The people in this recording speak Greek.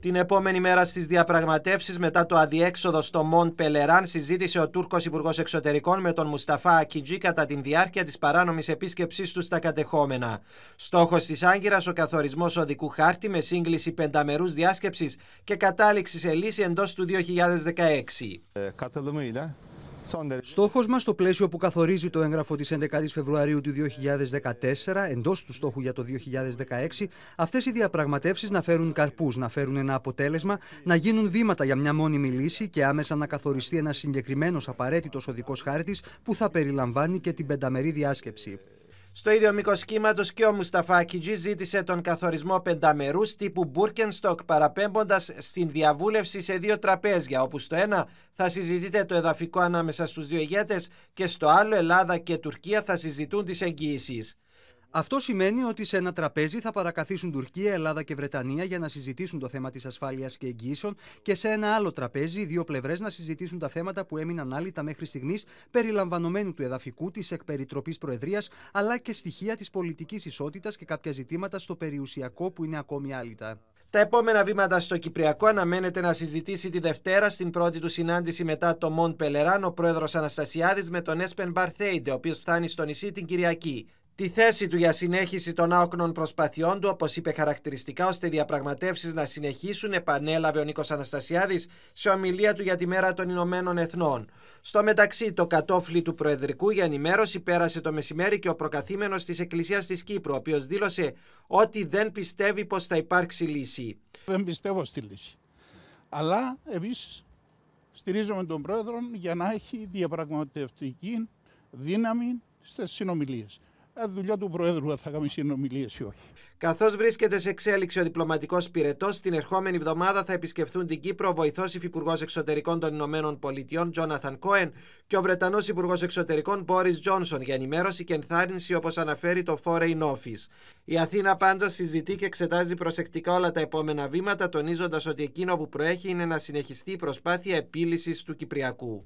Την επόμενη μέρα στις διαπραγματεύσεις μετά το αδιέξοδο στο Μον Πελεράν συζήτησε ο Τούρκος Υπουργός Εξωτερικών με τον Μουσταφά Ακιτζή κατά τη διάρκεια της παράνομης επίσκεψής του στα κατεχόμενα. Στόχος της Άγκυρας ο καθορισμός οδικού χάρτη με σύγκληση πενταμερούς διάσκεψης και κατάληξη σε λύση εντός του 2016. Στόχος μας στο πλαίσιο που καθορίζει το έγγραφο της 11 Φεβρουαρίου του 2014, εντός του στόχου για το 2016, αυτές οι διαπραγματεύσεις να φέρουν καρπούς, να φέρουν ένα αποτέλεσμα, να γίνουν βήματα για μια μόνιμη λύση και άμεσα να καθοριστεί ένας συγκεκριμένος απαραίτητος οδικός χάρτης που θα περιλαμβάνει και την πενταμερή διάσκεψη. Στο ίδιο μήκος κύματος και ο Τζι ζήτησε τον καθορισμό πενταμερούς τύπου Μπούρκενστοκ, παραπέμποντας στην διαβούλευση σε δύο τραπέζια, όπου στο ένα θα συζητείται το εδαφικό ανάμεσα στους δύο ηγέτες και στο άλλο Ελλάδα και Τουρκία θα συζητούν τις εγγύησεις. Αυτό σημαίνει ότι σε ένα τραπέζι θα παρακαθίσουν Τουρκία, Ελλάδα και Βρετανία για να συζητήσουν το θέμα της ασφάλειας και εγγύσεων και σε ένα άλλο τραπέζι οι δύο πλευρές να συζητήσουν τα θέματα που έμειναν άλυτα μέχρι στιγμής περιλαμβανομένου του εδαφικού, της εκπεριτροπής Προεδρίας αλλά και στοιχεία της πολιτικής ισότητας και κάποια ζητήματα στο περιουσιακό που είναι ακόμη άλυτα. Τα επόμενα βήματα στο Κυπριακό αναμένεται να συζητήσει τη Δευτέρα στην πρώτη του συνάντηση μετά το Μον Πελεράν ο πρόεδρος Αναστασιάδης με τον Έσπεν Μπαρθέιντε, ο οποίος φτάνει στο νησί την Κυριακή. Τη θέση του για συνέχιση των άοκνων προσπαθειών του, όπως είπε χαρακτηριστικά, ώστε οι διαπραγματεύσεις να συνεχίσουν, επανέλαβε ο Νίκος Αναστασιάδης σε ομιλία του για τη Μέρα των Ηνωμένων Εθνών. Στο μεταξύ, το κατόφλι του Προεδρικού για ενημέρωση πέρασε το μεσημέρι και ο προκαθήμενος της Εκκλησίας της Κύπρου, ο οποίος δήλωσε ότι δεν πιστεύει πως θα υπάρξει λύση. Δεν πιστεύω στη λύση. Αλλά εμείς στηρίζουμε τον Πρόεδρο για να έχει διαπραγματευτική δύναμη στις συνομιλίες. Ε, δουλειά του Προέδρου ε, θα κάνουμε συνομιλίες ή όχι. Καθώς βρίσκεται σε εξέλιξη ο διπλωματικός πυρετός, την ερχόμενη εβδομάδα θα επισκεφθούν την Κύπρο ο βοηθός υφυπουργός εξωτερικών των Ηνωμένων Πολιτειών, Τζόναθαν Κόεν, και ο Βρετανός υπουργός εξωτερικών, Μπόρις Τζόνσον, για ενημέρωση και ενθάρρυνση όπως αναφέρει το Foreign Office. Η Αθήνα πάντως συζητεί και εξετάζει προσεκτικά όλα τα επόμενα βήματα, τονίζοντας ότι εκείνο που προέχει είναι να συνεχιστεί η προσπάθεια επίλυσης του Κυπριακού.